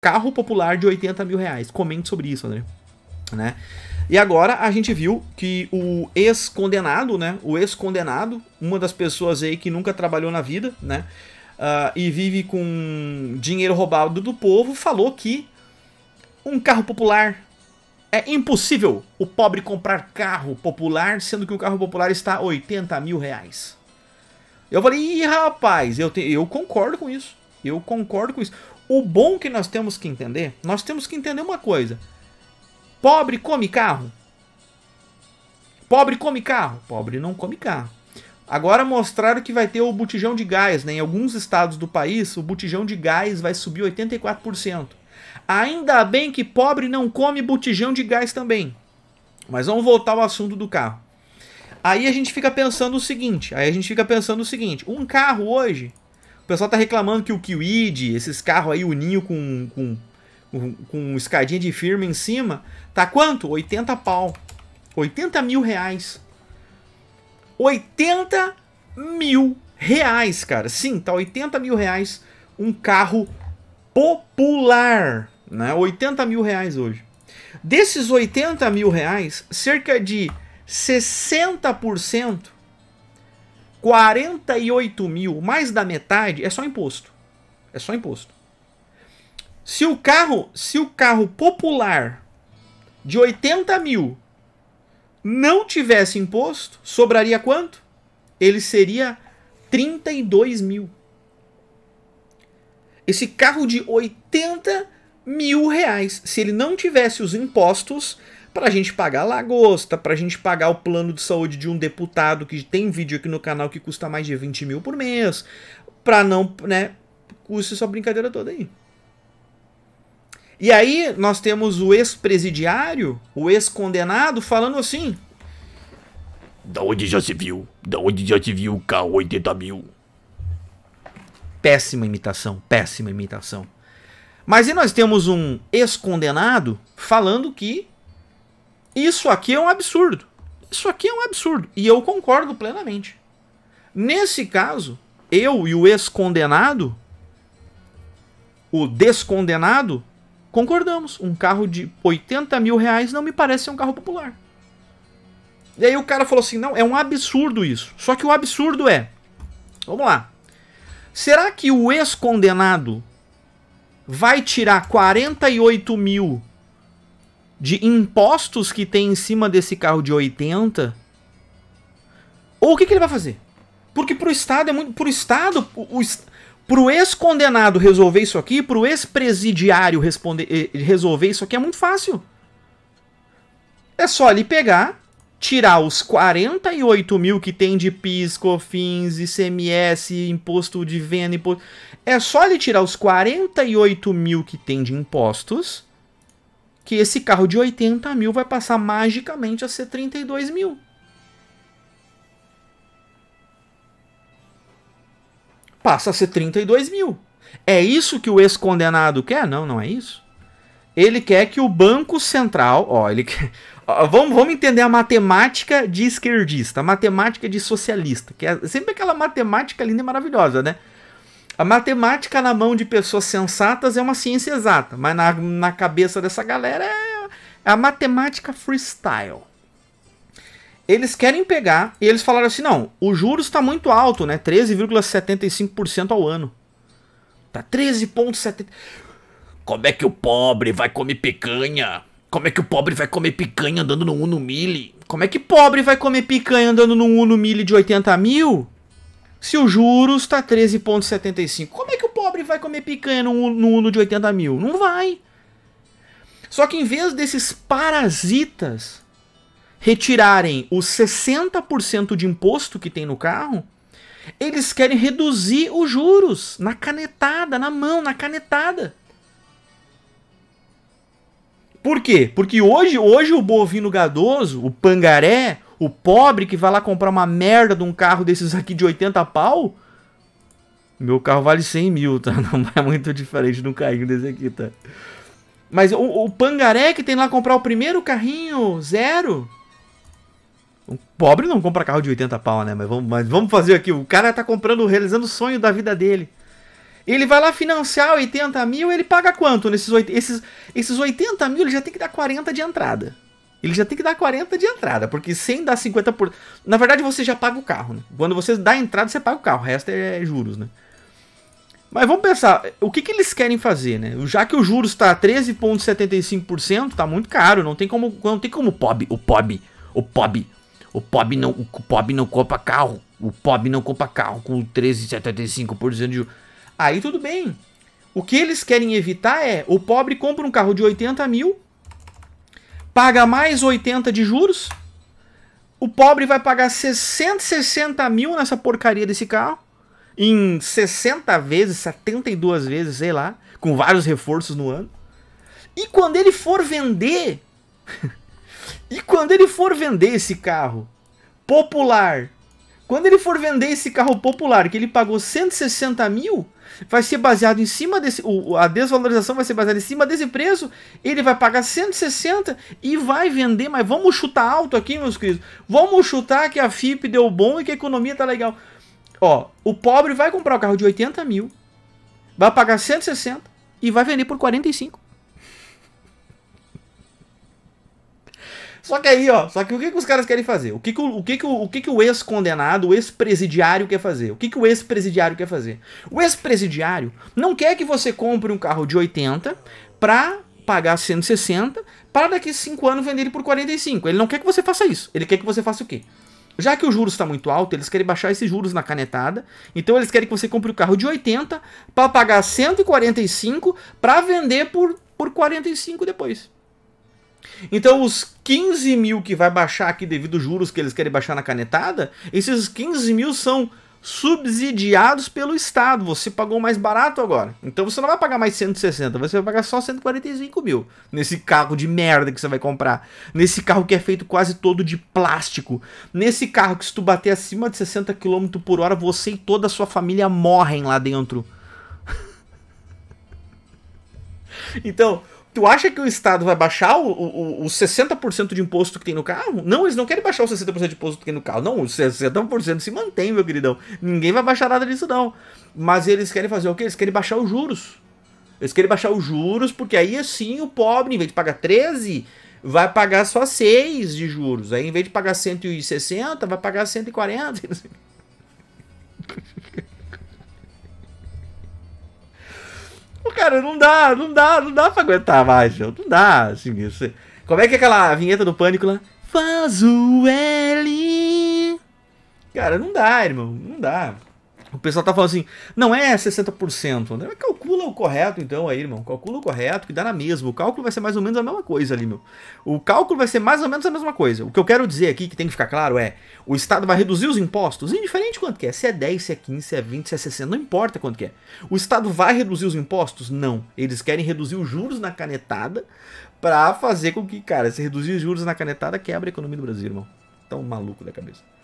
carro popular de 80 mil reais. Comente sobre isso, André. Né? E agora a gente viu que o ex-condenado, né? O ex-condenado, uma das pessoas aí que nunca trabalhou na vida, né? Uh, e vive com dinheiro roubado do povo, falou que um carro popular é impossível o pobre comprar carro popular, sendo que o carro popular está 80 mil reais. Eu falei, Ih, rapaz, eu, te, eu concordo com isso. Eu concordo com isso. O bom que nós temos que entender, nós temos que entender uma coisa. Pobre come carro? Pobre come carro? Pobre não come carro. Agora mostraram que vai ter o botijão de gás, né? Em alguns estados do país, o botijão de gás vai subir 84%. Ainda bem que pobre não come botijão de gás também. Mas vamos voltar ao assunto do carro. Aí a gente fica pensando o seguinte, aí a gente fica pensando o seguinte, um carro hoje pessoal tá reclamando que o Kiwid, esses carros aí, o Ninho com, com, com, com escadinha de firma em cima, tá quanto? 80 pau. 80 mil reais. 80 mil reais, cara. Sim, tá 80 mil reais um carro popular, né? 80 mil reais hoje. Desses 80 mil reais, cerca de 60% 48 mil, mais da metade, é só imposto. É só imposto. Se o carro, se o carro popular de 80 mil não tivesse imposto, sobraria quanto? Ele seria 32 mil. Esse carro de 80 mil reais, se ele não tivesse os impostos, para a gente pagar a lagosta, para a gente pagar o plano de saúde de um deputado que tem vídeo aqui no canal que custa mais de 20 mil por mês, para não, né, custe essa brincadeira toda aí. E aí nós temos o ex-presidiário, o ex-condenado, falando assim. Da onde já se viu? Da onde já se viu K80 mil? Péssima imitação, péssima imitação. Mas e nós temos um ex-condenado falando que isso aqui é um absurdo. Isso aqui é um absurdo. E eu concordo plenamente. Nesse caso, eu e o ex-condenado, o descondenado, concordamos. Um carro de 80 mil reais não me parece ser um carro popular. E aí o cara falou assim: não, é um absurdo isso. Só que o absurdo é. Vamos lá. Será que o ex-condenado vai tirar 48 mil de impostos que tem em cima desse carro de 80, ou o que, que ele vai fazer? Porque pro Estado é muito. Pro Estado, o, o, pro ex-condenado resolver isso aqui, pro ex-presidiário eh, resolver isso aqui é muito fácil. É só ele pegar, tirar os 48 mil que tem de PIS, COFINS, ICMS, imposto de venda, imposto... É só ele tirar os 48 mil que tem de impostos que esse carro de 80 mil vai passar magicamente a ser 32 mil. Passa a ser 32 mil. É isso que o ex-condenado quer? Não, não é isso. Ele quer que o Banco Central. Ó, ele quer, ó, vamos, vamos entender a matemática de esquerdista, a matemática de socialista, que é sempre aquela matemática linda e maravilhosa, né? A matemática na mão de pessoas sensatas é uma ciência exata, mas na, na cabeça dessa galera é, é a matemática freestyle. Eles querem pegar e eles falaram assim: não, o juros está muito alto, né? 13,75% ao ano. Tá 13,70%. Como é que o pobre vai comer picanha? Como é que o pobre vai comer picanha andando no Uno Mille? Como é que pobre vai comer picanha andando no Uno Mille de 80 mil? se o juros está 13,75. Como é que o pobre vai comer picanha no, no Uno de 80 mil? Não vai. Só que em vez desses parasitas retirarem os 60% de imposto que tem no carro, eles querem reduzir os juros na canetada, na mão, na canetada. Por quê? Porque hoje, hoje o bovino gadoso, o pangaré, o pobre que vai lá comprar uma merda de um carro desses aqui de 80 pau. Meu carro vale 100 mil, tá? Não é muito diferente de um carrinho desse aqui, tá? Mas o, o pangaré que tem lá comprar o primeiro carrinho zero. O pobre não compra carro de 80 pau, né? Mas vamos, mas vamos fazer aqui. O cara tá comprando, realizando o sonho da vida dele. Ele vai lá financiar 80 mil, ele paga quanto nesses 80, esses, esses 80 mil? Ele já tem que dar 40 de entrada. Ele já tem que dar 40 de entrada, porque sem dar 50 por... Na verdade, você já paga o carro, né? Quando você dá a entrada, você paga o carro. O resto é juros, né? Mas vamos pensar, o que, que eles querem fazer, né? Já que o juros está 13,75%, tá muito caro, não tem como, não tem como o POB, o POB, o POB, o POB não, o POB não compra carro, o POB não compra carro com 13,75% de juros. Aí tudo bem. O que eles querem evitar é, o pobre compra um carro de 80 mil, paga mais 80 de juros. O pobre vai pagar 660 mil nessa porcaria desse carro. Em 60 vezes, 72 vezes, sei lá. Com vários reforços no ano. E quando ele for vender. e quando ele for vender esse carro popular. Quando ele for vender esse carro popular que ele pagou 160 mil, vai ser baseado em cima desse. O, a desvalorização vai ser baseada em cima desse preço. Ele vai pagar 160 e vai vender, mas vamos chutar alto aqui, meus queridos. Vamos chutar que a FIP deu bom e que a economia tá legal. Ó, o pobre vai comprar o um carro de 80 mil, vai pagar 160 e vai vender por 45. Só que aí, ó, só que o que, que os caras querem fazer? O que, que, o, o, que, que, o, o que, que o ex-condenado, o ex-presidiário quer fazer? O que, que o ex-presidiário quer fazer? O ex-presidiário não quer que você compre um carro de 80 pra pagar 160 para daqui 5 anos vender ele por 45. Ele não quer que você faça isso. Ele quer que você faça o quê? Já que o juros está muito alto, eles querem baixar esses juros na canetada. Então eles querem que você compre o um carro de 80 para pagar 145 para vender por, por 45 depois. Então, os 15 mil que vai baixar aqui devido aos juros que eles querem baixar na canetada, esses 15 mil são subsidiados pelo Estado. Você pagou mais barato agora. Então você não vai pagar mais 160, você vai pagar só 145 mil nesse carro de merda que você vai comprar. Nesse carro que é feito quase todo de plástico. Nesse carro que se tu bater acima de 60 km por hora, você e toda a sua família morrem lá dentro. então, Tu acha que o Estado vai baixar os 60% de imposto que tem no carro? Não, eles não querem baixar os 60% de imposto que tem no carro. Não, os 60% se mantém, meu queridão. Ninguém vai baixar nada disso, não. Mas eles querem fazer o quê? Eles querem baixar os juros. Eles querem baixar os juros, porque aí assim o pobre, em vez de pagar 13, vai pagar só 6 de juros. Aí em vez de pagar 160, vai pagar 140. cara, não dá, não dá, não dá pra aguentar mais, Não dá, assim, isso. Como é que é aquela vinheta do pânico lá? Faz o L. Cara, não dá, irmão. Não dá. O pessoal tá falando assim, não é 60%, não é calcula o correto, então, aí, irmão. Calcula o correto, que dá na mesma. O cálculo vai ser mais ou menos a mesma coisa ali, meu. O cálculo vai ser mais ou menos a mesma coisa. O que eu quero dizer aqui, que tem que ficar claro, é: o Estado vai reduzir os impostos, indiferente quanto que é. Se é 10, se é 15, se é 20, se é 60, não importa quanto que é. O Estado vai reduzir os impostos? Não. Eles querem reduzir os juros na canetada para fazer com que, cara, se reduzir os juros na canetada, quebra a economia do Brasil, irmão. Tão tá maluco da cabeça.